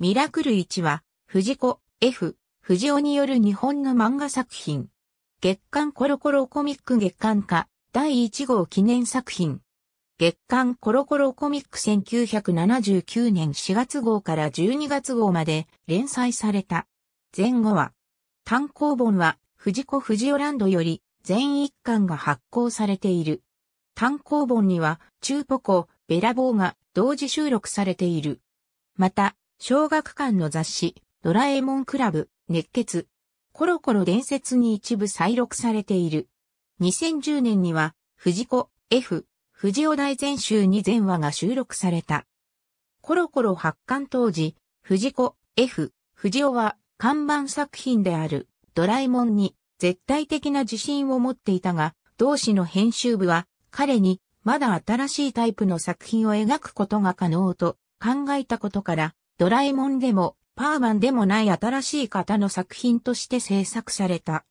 ミラクル1は、藤子 F、藤尾による日本の漫画作品。月刊コロコロコミック月刊化第1号記念作品。月刊コロコロコミック1979年4月号から12月号まで連載された。前後は、単行本は藤子藤尾ランドより全一巻が発行されている。単行本には中ポコ、ベラボーが同時収録されている。また、小学館の雑誌、ドラえもんクラブ、熱血、コロコロ伝説に一部再録されている。2010年には、藤子、F、藤尾大全集に全話が収録された。コロコロ発刊当時、藤子、F、藤尾は看板作品であるドラえもんに絶対的な自信を持っていたが、同志の編集部は彼にまだ新しいタイプの作品を描くことが可能と考えたことから、ドラえもんでも、パーマンでもない新しい方の作品として制作された。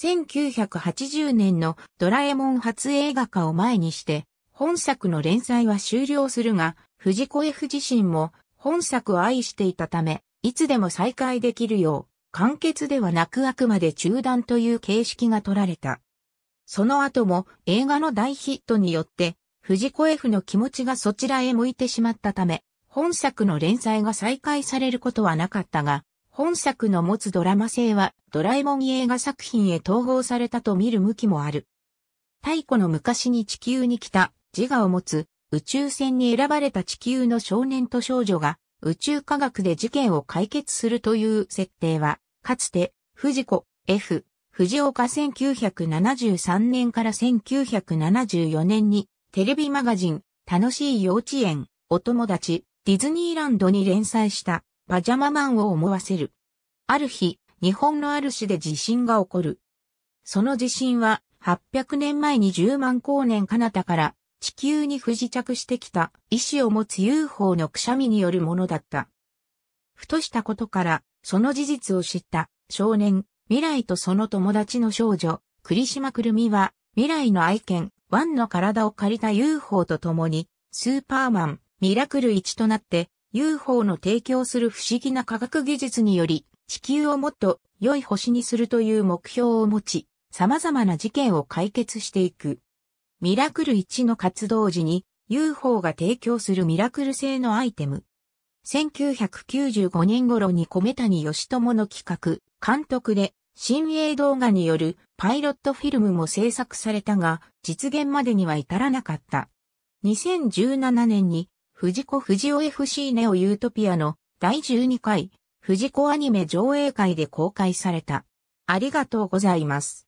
1980年のドラえもん初映画化を前にして、本作の連載は終了するが、藤子 F 自身も本作を愛していたため、いつでも再開できるよう、完結ではなくあくまで中断という形式が取られた。その後も映画の大ヒットによって、藤子 F の気持ちがそちらへ向いてしまったため、本作の連載が再開されることはなかったが、本作の持つドラマ性はドラえもん映画作品へ統合されたと見る向きもある。太古の昔に地球に来た自我を持つ宇宙船に選ばれた地球の少年と少女が宇宙科学で事件を解決するという設定は、かつて藤子 F 藤岡1973年から1974年にテレビマガジン楽しい幼稚園お友達ディズニーランドに連載したパジャママンを思わせる。ある日、日本のある市で地震が起こる。その地震は800年前に10万光年彼方から地球に不時着してきた意志を持つ UFO のくしゃみによるものだった。ふとしたことからその事実を知った少年、未来とその友達の少女、栗島くるみは未来の愛犬、ワンの体を借りた UFO と共にスーパーマン、ミラクル1となって UFO の提供する不思議な科学技術により地球をもっと良い星にするという目標を持ち、様々な事件を解決していく。ミラクル1の活動時に UFO が提供するミラクル製のアイテム。1995年頃に米谷義友の企画、監督で、新鋭動画によるパイロットフィルムも制作されたが、実現までには至らなかった。2017年に藤子不二雄 FC ネオユートピアの第12回、藤子アニメ上映会で公開された。ありがとうございます。